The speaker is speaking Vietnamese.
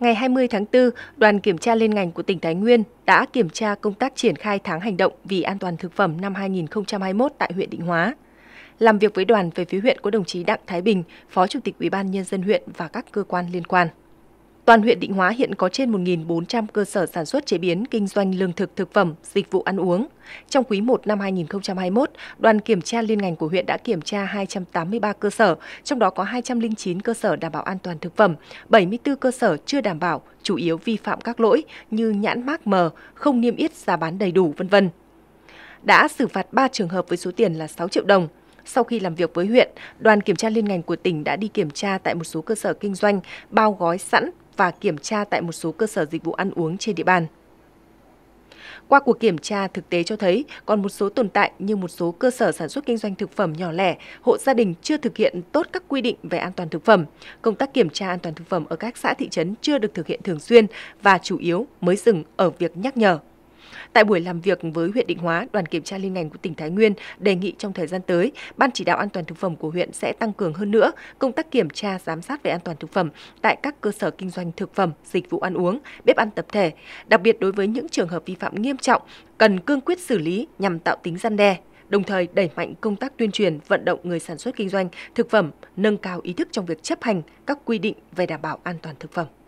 Ngày 20 tháng 4, đoàn kiểm tra liên ngành của tỉnh Thái Nguyên đã kiểm tra công tác triển khai tháng hành động vì an toàn thực phẩm năm 2021 tại huyện Định Hóa. Làm việc với đoàn về phía huyện có đồng chí Đặng Thái Bình, Phó Chủ tịch Ủy ban nhân dân huyện và các cơ quan liên quan. Toàn huyện Định Hóa hiện có trên 1.400 cơ sở sản xuất chế biến kinh doanh lương thực thực phẩm, dịch vụ ăn uống. Trong quý 1 năm 2021, đoàn kiểm tra liên ngành của huyện đã kiểm tra 283 cơ sở, trong đó có 209 cơ sở đảm bảo an toàn thực phẩm, 74 cơ sở chưa đảm bảo, chủ yếu vi phạm các lỗi như nhãn mác mờ, không niêm yết giá bán đầy đủ, vân vân. Đã xử phạt 3 trường hợp với số tiền là 6 triệu đồng. Sau khi làm việc với huyện, đoàn kiểm tra liên ngành của tỉnh đã đi kiểm tra tại một số cơ sở kinh doanh bao gói sẵn và kiểm tra tại một số cơ sở dịch vụ ăn uống trên địa bàn. Qua cuộc kiểm tra, thực tế cho thấy còn một số tồn tại như một số cơ sở sản xuất kinh doanh thực phẩm nhỏ lẻ, hộ gia đình chưa thực hiện tốt các quy định về an toàn thực phẩm. Công tác kiểm tra an toàn thực phẩm ở các xã thị trấn chưa được thực hiện thường xuyên và chủ yếu mới dừng ở việc nhắc nhở. Tại buổi làm việc với huyện Định Hóa, đoàn kiểm tra liên ngành của tỉnh Thái Nguyên đề nghị trong thời gian tới, Ban chỉ đạo an toàn thực phẩm của huyện sẽ tăng cường hơn nữa công tác kiểm tra giám sát về an toàn thực phẩm tại các cơ sở kinh doanh thực phẩm, dịch vụ ăn uống, bếp ăn tập thể, đặc biệt đối với những trường hợp vi phạm nghiêm trọng cần cương quyết xử lý nhằm tạo tính gian đe đồng thời đẩy mạnh công tác tuyên truyền, vận động người sản xuất kinh doanh thực phẩm nâng cao ý thức trong việc chấp hành các quy định về đảm bảo an toàn thực phẩm.